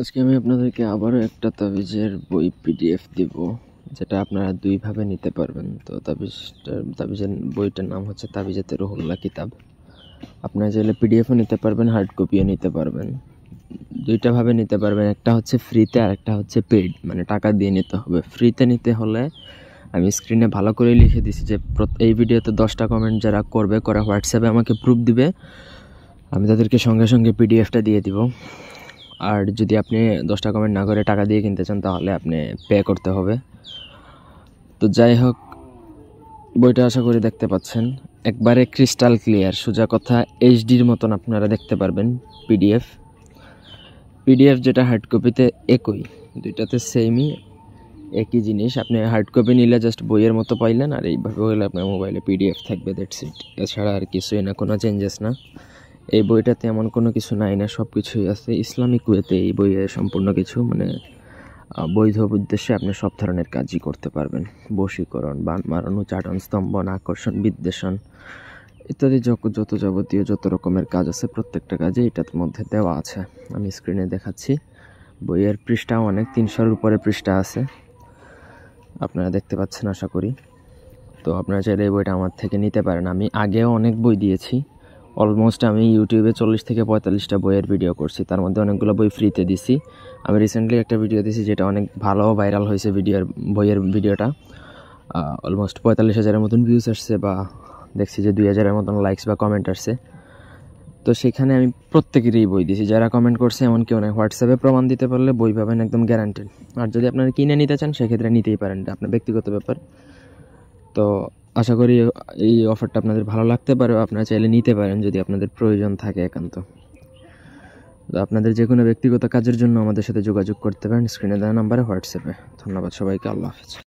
আজকে আমি আপনাদেরকে আবারও একটা তাবিজের বই পিডিএফ দিব যেটা আপনারা দুইভাবে নিতে পারবেন তো তাবিজটার তাবিজের বইটার নাম হচ্ছে তাবিজে তেরোহুল্লা কিতাব আপনারা চাইলে পিডিএফও নিতে পারবেন হার্ড কপিও নিতে পারবেন দুইটাভাবে নিতে পারবেন একটা হচ্ছে ফ্রিতে আর একটা হচ্ছে পেড মানে টাকা দিয়ে নিতে হবে ফ্রিতে নিতে হলে আমি স্ক্রিনে ভালো করে লিখে দিছি যে এই ভিডিওতে দশটা কমেন্ট যারা করবে করে হোয়াটসঅ্যাপে আমাকে প্রুফ দিবে আমি তাদেরকে সঙ্গে সঙ্গে পিডিএফটা দিয়ে দিব আর যদি আপনি দশটা কমেন্ট না করে টাকা দিয়ে কিনতে চান তাহলে আপনি পে করতে হবে তো যাই হোক বইটা আশা করি দেখতে পাচ্ছেন একবারে ক্রিস্টাল ক্লিয়ার সোজা কথা এইচডির মতন আপনারা দেখতে পারবেন পিডিএফ পিডিএফ যেটা হার্ড কপিতে একই দুইটাতে সেমই একই জিনিস আপনি হার্ড কপি নিলে জাস্ট বইয়ের মতো পাইলেন আর এইভাবে হলে আপনার মোবাইলে পিডিএফ থাকবে দ্যাটস ইট এছাড়া আর কিছুই না কোনো চেঞ্জেস না এই বইটাতে এমন কোনো কিছু নাই না সব কিছুই আছে ইসলামিক ওয়েতে এই বইয়ে সম্পূর্ণ কিছু মানে বৈধ উদ্দেশ্যে আপনি সব ধরনের কাজই করতে পারবেন বশীকরণ বান মারণ চাটন স্তম্ভন আকর্ষণ বিদ্বেষণ ইত্যাদি যত যাবতীয় যত রকমের কাজ আছে প্রত্যেকটা কাজে এটার মধ্যে দেওয়া আছে আমি স্ক্রিনে দেখাচ্ছি বইয়ের পৃষ্ঠা অনেক তিনশোর উপরে পৃষ্ঠা আছে আপনারা দেখতে পাচ্ছেন আশা করি তো আপনারা চাইলে এই বইটা আমার থেকে নিতে পারেন আমি আগেও অনেক বই দিয়েছি অলমোস্ট আমি ইউটিউবে চল্লিশ থেকে পঁয়তাল্লিশটা বইয়ের ভিডিও করছি তার মধ্যে অনেকগুলো বই ফ্রিতে দিছি আমি রিসেন্টলি একটা ভিডিও দিছি যেটা অনেক ভালো ভাইরাল হয়েছে ভিডিওর বইয়ের ভিডিওটা অলমোস্ট পঁয়তাল্লিশ হাজারের মতন ভিউজ আসছে বা দেখছি যে দুই হাজারের মতন লাইকস বা কমেন্ট আসছে তো সেখানে আমি প্রত্যেকেরই বই দিয়েছি যারা কমেন্ট করছে এমন কেউ নেই হোয়াটসঅ্যাপে প্রমাণ দিতে পারলে বই পাবেন একদম গ্যারান্টেড আর যদি আপনারা কিনে নিতে চান সেক্ষেত্রে নিতেই পারেন আপনার ব্যক্তিগত ব্যাপার তো আশা করি এই অফারটা আপনাদের ভালো লাগতে পারে আপনারা চাইলে নিতে পারেন যদি আপনাদের প্রয়োজন থাকে একান্ত তো আপনাদের যে কোনো ব্যক্তিগত কাজের জন্য আমাদের সাথে যোগাযোগ করতে পারেন স্ক্রিনে দেওয়া নাম্বারে হোয়াটসঅ্যাপে ধন্যবাদ সবাইকে আল্লাহ হাফেজ